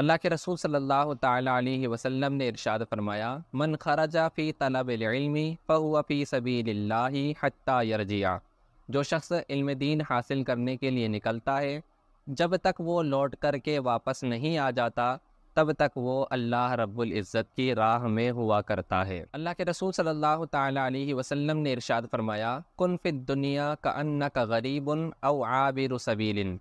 अल्लाह के रसूल सल्लल्लाहु अलैहि वसल्लम ने इरशाद फरमाया मन खराजा फ़ी तलबी फ़ुआ फ़ी सबी हत्ता यरजिया जो शख्स इल्म दीन हासिल करने के लिए निकलता है जब तक वो लौट कर के वापस नहीं आ जाता तब तक वो अल्लाह रब्बुल इज़्ज़त की राह में हुआ करता है अल्लाह के रसूल सल्लल्लाहु अलैहि वसल्लम ने इरशाद फरमाया कुन फ़िद दुनिया का अन्ना का गरीबन अव आबिर सबीलिन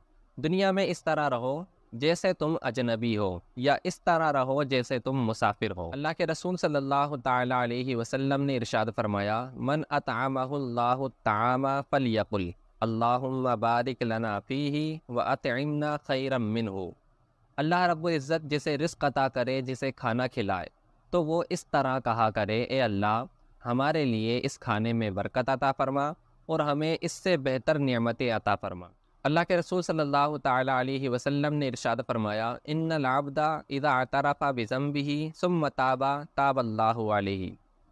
दुनिया में इस तरह रहो जैसे तुम अजनबी हो या इस तरह रहो जैसे तुम मुसाफिर हो अल्लाह के रसूल सल्लल्लाहु अलैहि वसल्लम ने इरशाद फरमाया मन अतमाह तामा फलियकुल अल्लाहुम्मा बारिक लना फ़ीही व अतमना खैरम मिन हो अल्लाह रब्ज़त जिसे रिस्क अता करे जिसे खाना खिलाए तो वो इस तरह कहा करे ए अल्लाह हमारे लिए इस खाने में बरकत अता फरमा और हमें इससे बेहतर नियमतें अता फरमा अल्लाह के रसूल सल्लल्लाहु अलैहि वसल्लम ने इरशाद फरमाया इन लाबदा इदा आतारफ़ा बिजम भी सुम ताबा अल्लाह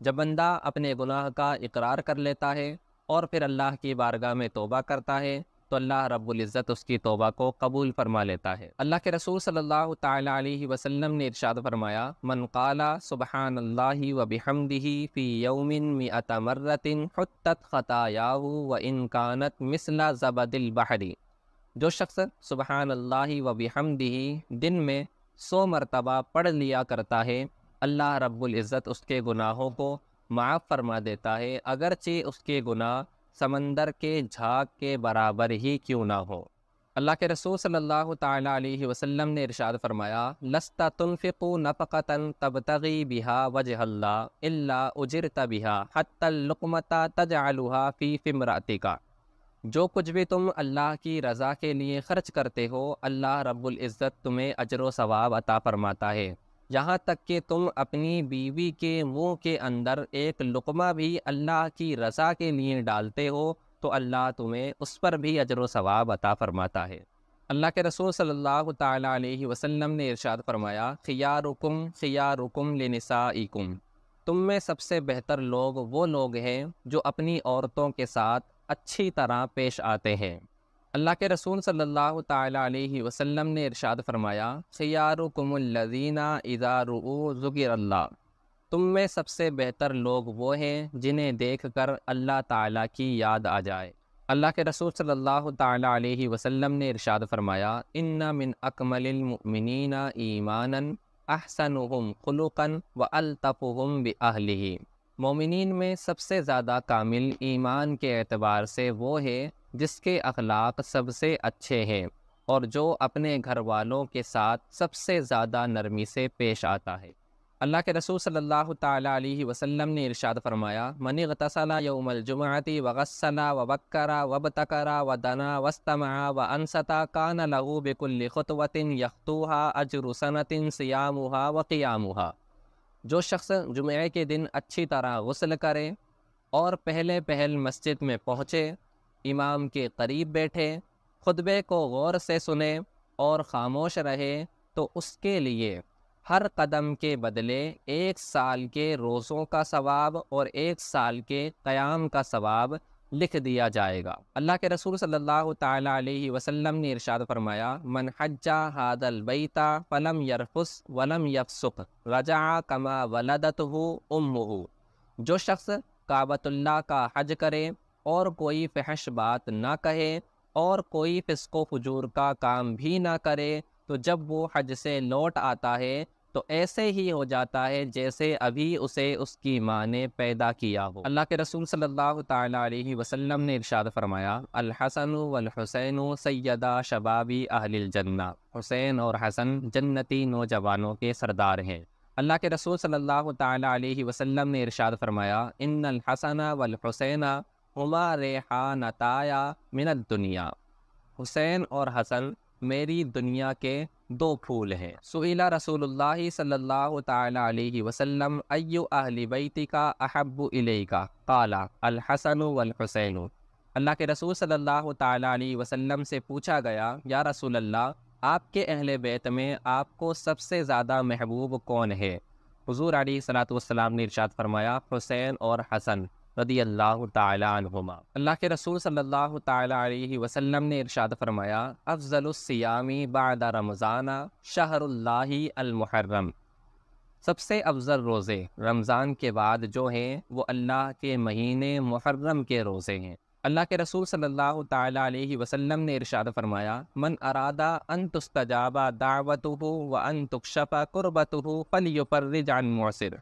जब बंदा अपने गुनाह का इकरार कर लेता है और फिर अल्लाह की बारगाह में तोबा करता है तो अल्लाह रब्ज़त उसकी तोबा को कबूल फरमा लेता है अल्लाह के रसूल सल्लल्लाहु अलैहि वसल्लम ने इरशाद फरमाया मन काला सुबहान अल्लाह व बिहमदिही फ़ी यौमिन मिअतमरतिन खुत ख़तायाहु व इनकानत मिसला ज़बदिल बहरी जो शख्स सुबहान अल्लाह व बिहमदिही दिन में सौ मरतबा पढ़ लिया करता है अल्लाह रबुल्ज़त उसके गुनाहों को माफ़ फरमा देता है अगरचे उसके गुनाह समंदर के झाग के बराबर ही क्यों ना हो अल्लाह के रसूल सल्लल्लाहु अलैहि वसल्लम ने इरशाद फरमाया लस्ता तुनफ़िकु नफ़क़तन तबतगी बिहा वजहल्ला इल्ला तबिहा बिहा तज तजालुहा फ़ी फ़िमराती का जो कुछ भी तुम अल्लाह की रज़ा के लिए ख़र्च करते हो अल्लाह रब्बुल इज़्ज़त तुम्हें अजर व सवाब अता फरमाता है यहाँ तक कि तुम अपनी बीवी के मुंह के अंदर एक लुकमा भी अल्लाह की रज़ा के लिए डालते हो तो अल्लाह तुम्हें उस पर भी अजर सवाब अता फ़रमाता है अल्लाह के रसूल सल्लल्लाहु अलैहि वसल्लम ने इरशाद फरमाया खियारुकुम खियारुकुम लेनिसाइकुम तुम में सबसे बेहतर लोग वो लोग हैं जो अपनी औरतों के साथ अच्छी तरह पेश आते हैं अल्लाह के रसूल सल्लल्लाहु अलैहि वसल्लम ने इरशाद फरमाया सयारुकुमल्लजीना इदारू ज़ुकिरल्ला तुम में सबसे बेहतर लोग वो हैं जिन्हें देख कर अल्लाह ताला की याद आ जाए अल्लाह के रसूल सल्लल्लाहु अलैहि वसल्लम ने इरशाद फरमाया इन्ना मिन मुमिनीना ईमानन अहसनुहुम खुलुकन व अलतफ़म बहली मोमिन में सबसे ज़्यादा कामिल ईमान के एतबार से वो है जिसके अखलाक सबसे अच्छे हैं और जो अपने घर वालों के साथ सबसे ज़्यादा नरमी से पेश आता है अल्लाह के रसूल सल्लल्लाहु अलैहि वसल्लम ने इरशाद फरमाया मनी गतसला यौमलजुमाती वगसला वबकरा व दना वस्तमा व अनसता कान लहू बिकुल्ल ख़ुतवतिन यखतूहा अजरुसनतिन सियामुहा व क़ियामुहा जो शख्स जुमे के दिन अच्छी तरह गसल करे और पहले पहल मस्जिद में पहुँचे इमाम के करीब बैठें खुतबे को गौर से सुने और ख़ामोश रहे तो उसके लिए हर कदम के बदले एक साल के रोज़ों का सवाब और एक साल के क़याम का सवाब लिख दिया जाएगा अल्लाह के रसूल सल्लल्लाहु अलैहि वसल्लम ने इरशाद फरमाया मन हज्जा हादल बैता फलम यरफुस वलम यफसुक रजा कमा वलदत हो जो शख्स काबतुल्ला का हज करे और कोई फहश बात ना कहे और कोई फिसको फजूर का काम भी ना करे तो जब वो हज से लौट आता है तो ऐसे ही हो जाता है जैसे अभी उसे उसकी माँ ने पैदा किया हो अल्लाह के रसूल सल्लल्लाहु अलैहि वसल्लम ने इरशाद फरमाया वल हुसैन सैदा शबाबी अहलिल जन्ना हुसैन और हसन जन्नती नौजवानों के सरदार हैं अल्लाह के रसूल सल्लल्लाहु अलैहि वसल्लम ने इरशाद फरमाया इन हसन वलहसैना हमा रेहान नताया मिनत दुनिया हुसैन और हसन मेरी दुनिया के दो फूल हैं सुला रसूलुल्लाह सल्लल्लाहु ताला अलैहि वसल्लम अय्यु अहली बैती का अहब्बु इलेका काला अल हसन वल हुसैन अल्लाह के रसूल सल्लल्लाहु ताला अलैहि वसल्लम से पूछा गया या रसूल अल्लाह आपके अहल बैत में आपको सबसे ज़्यादा महबूब कौन है हजूर अली सलात ने इर्शाद फरमाया हुसैन और हसन रदी अल्लाह तुमा अल्लाह के रसूल सल्लल्लाहु अलैहि वसल्लम ने इरशाद फरमाया अफजलसियामी बाद रमज़ाना शहरुल्लाहमहर्रम सबसे अफजल रोज़े रमज़ान के बाद जो हैं वो अल्लाह के महीने मुहर्रम के रोज़े हैं अल्लाह के रसूल सल्लल्लाहु अलैहि वसल्लम ने इरशाद फरमाया मन अरादा अन तस्तजाबा दावत व अन तुक्षपा कुर्बत फल युपर जान मौसर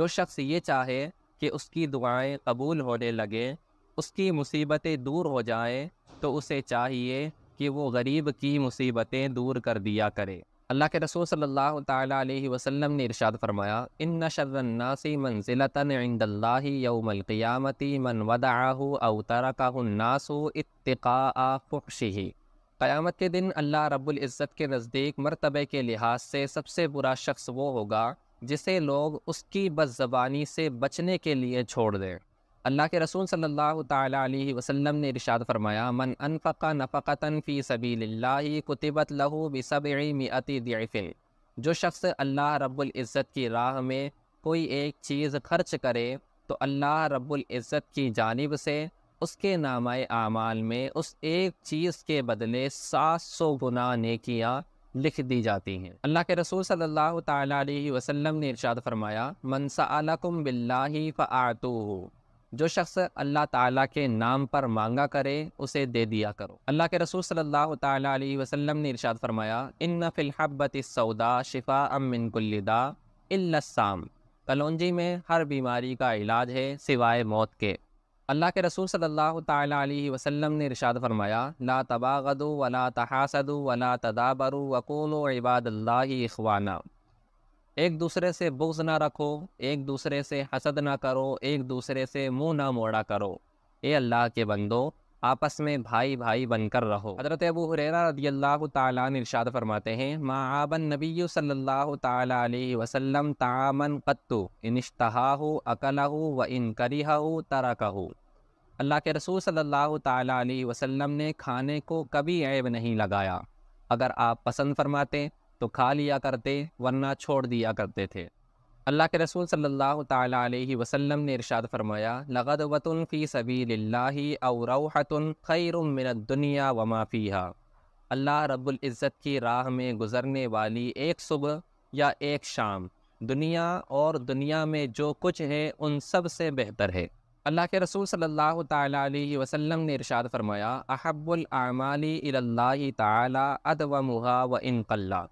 जो शख्स ये चाहे कि उसकी दुआएं कबूल होने लगें उसकी मुसीबतें दूर हो जाएं तो उसे चाहिए कि वो गरीब की मुसीबतें दूर कर दिया करे अल्लाह के रसूल सल्लल्लाहु अलैहि वसल्लम ने इरशाद फरमाया इन शर्रन्नासी मंजिलतन इंदल्लाहि यौमल मन वदाहु अव तरकहुन्नासु इत्तिक़ा फ़ुहशिही क़यामत के दिन अल्लाह रब्बुल इज़्ज़त के नज़दीक मरतबे के लिहाज से सबसे बुरा शख्स वो होगा जिसे लोग उसकी बस ज़बानी से बचने के लिए छोड़ दें अल्लाह के रसूल सल्लल्लाहु अलैहि वसल्लम ने इरशाद फरमाया मन अनफ़ा नफ़क़ता फ़ी सबील्ला कुतिबत लहू बसब मिअति दिफ़िन जो शख्स अल्लाह रब्बुल इज़्ज़त की राह में कोई एक चीज़ खर्च करे तो अल्लाह रब्बुल इज़्ज़त की जानिब से उसके नामाए आमाल में उस एक चीज़ के बदले सात सौ गुना ने किया लिख दी जाती हैं अल्लाह के रसूल सल्लल्लाहु अलैहि वसल्लम ने इरशाद फरमाया मनसाकुम बिल्लाही फ़ातू हो जो शख्स अल्लाह ताला के नाम पर मांगा करे उसे दे दिया करो अल्लाह के रसूल सल्लल्लाहु अलैहि वसल्लम ने इरशाद फरमाया इन फ़िलहबत सौदा शिफा अमिन कुल्लिदा इल्लसाम कलौंजी में हर बीमारी का इलाज है सिवाय मौत के अल्लाह के रसूल सल्लल्लाहु अलैहि वसल्लम ने इरशाद फरमाया ला तबागदु वला तहासदु वला तदाबरु वक़ोलो इबादल्ला इखवाना एक दूसरे से बुग्ज ना रखो एक दूसरे से हसद ना करो एक दूसरे से मुंह ना मोड़ा करो ए अल्लाह के बंदो आपस में भाई भाई बनकर रहो हज़रत अबू हुरैरा रदी अल्लाह फरमाते हैं माबन नबी सल्ला वसल्लम तामन कत्तु इनश्तहा अकलहु व इन करिहा तरकहु अल्लाह के रसूल सल्लल्लाहु अलैहि वसल्लम ने खाने को कभी ऐब नहीं लगाया अगर आप पसंद फरमाते तो खा लिया करते वरना छोड़ दिया करते थे अल्लाह के रसूल सल्लल्लाहु अलैहि वसल्लम ने इरशाद फरमाया वतुन फ़ी सबीलिल्लाहि और खैरुम मिनद दुनिया व माफ़िया अल्लाह रब्बुल इज़्ज़त की राह में गुज़रने वाली एक सुबह या एक शाम दुनिया और दुनिया में जो कुछ है उन सब से बेहतर है अल्लाह के रसूल सल्लल्लाहु अलैहि वसल्लम ने इरशाद फरमाया अहब्बुल आमाली इल्लाह ताला अदवमुहा व इनकल्ला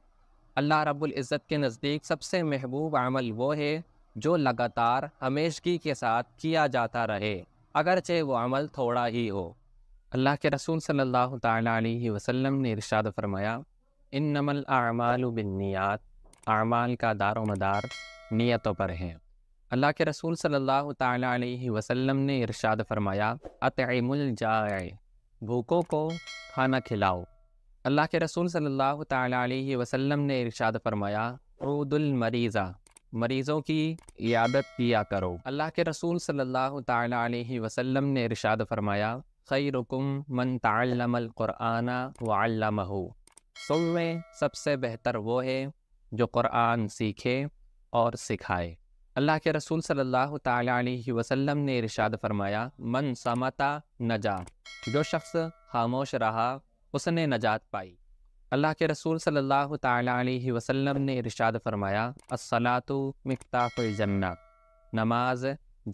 अल्लाह इज़्ज़त के नज़दीक सबसे महबूब अमल वो है जो लगातार हमेशगी के साथ किया जाता रहे अगरचे वो अमल थोड़ा ही हो अल्लाह के रसूल सल्लल्लाहु अलैहि वसल्लम ने इरशाद फरमाया इन नमल आमाल बिनियात आमाल का दार मदार नीयतों पर है अल्लाह के रसूल सल्लल्लाहु अलैहि वसल्लम ने इरशाद फरमाया अतमुल जाए भूखों को खाना खिलाओ अल्लाह के रसूल सल्लल्लाहु अलैहि वसल्लम ने इरशाद फरमाया उदुल मरीज़ा मरीज़ों की यादत किया करो अल्लाह के रसूल सल्लल्लाहु अलैहि वसल्लम ने इरशाद फरमाया खैरुकुम मन तालमल क़ुराना वालमहु सब में सबसे बेहतर वो है जो क़ुरान सीखे और सिखाए अल्लाह के रसूल सल्लल्लाहु अलैहि वसल्लम ने इरशाद फरमाया मन समता नजा जो शख्स खामोश रहा उसने नजात पाई अल्लाह के रसूल सल्लल्लाहु अलैहि वसल्लम ने इरशाद फरमाया असलातु मकताफ़लजन्ना नमाज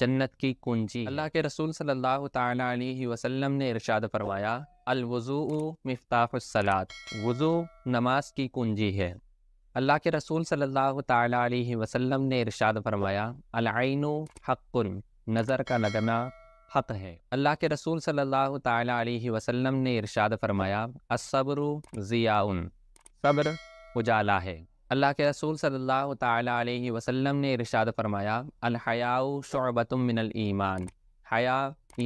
जन्नत की कुंजी अल्लाह के रसूल सल्लल्लाहु अलैहि वसल्लम ने इरशाद फरमाया अलवज़ू मफ्ताफ़लात वज़ू नमाज की कुंजी है अल्लाह के रसूल सल्लल्लाहु अलैहि वसल्लम ने इरशाद फरमाया अलआनु हक्कुन नज़र का लगना हक़ है अल्लाह के रसूल सल्लल्लाहु ताला अलैहि वसल्लम ने इरशाद फरमाया असब्र ज़ियाउन सब्र उजाला है अल्लाह के रसूल सल्लल्लाहु ताला अलैहि वसल्लम ने इरशाद फरमाया अल अलहयाउ शबतम मिनल ईमान हया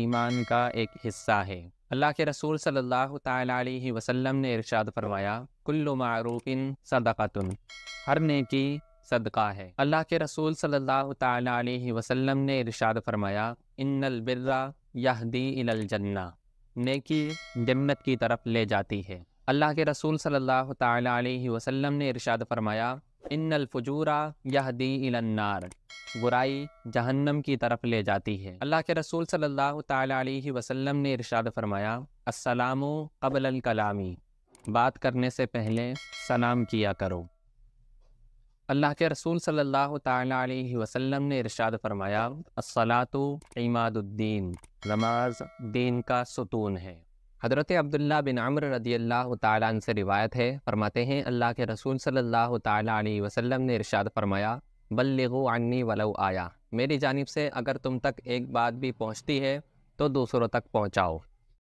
ईमान का एक हिस्सा है अल्लाह के रसूल सल्लल्लाहु ताला अलैहि वसल्लम ने इरशाद फरमाया कुल्लु मारूफिन सदक़तन हर नेकी सदका है अल्लाह के रसूल सल्लल्लाहु ताला अलैहि वसल्लम ने इरशाद फरमाया इन्नल बिर्रा यहदी इनल जन्ना नेकी जन्नत की तरफ ले जाती है अल्लाह के रसूल सल्लल्लाहु अलैहि वसल्लम ने इरशाद फरमाया इन्नल फजूरा यहदी इलन्नार बुराई जहन्नम की तरफ ले जाती है अल्लाह के रसूल सल्लल्लाहु अलैहि वसल्लम ने इरशाद फरमाया अस्सलामु कबल कलामी बात करने से पहले सलाम किया करो अल्लाह के रसूल सल्लल्लाहु अलैहि वसल्लम ने इरशाद फरमाया असलातो इमादुद्दीन नमाज दीन का सुतून है हज़रत अब्दुल्ला बिन अमर रदी अल्लाह तन से रिवायत है फरमाते हैं अल्लाह के रसूल सल्लल्लाहु अलैहि वसल्लम ने इरशाद फरमाया बल्लिगु अन्नी वलो आया मेरी जानब से अगर तुम तक एक बात भी पहुँचती है तो दूसरों तक पहुँचाओ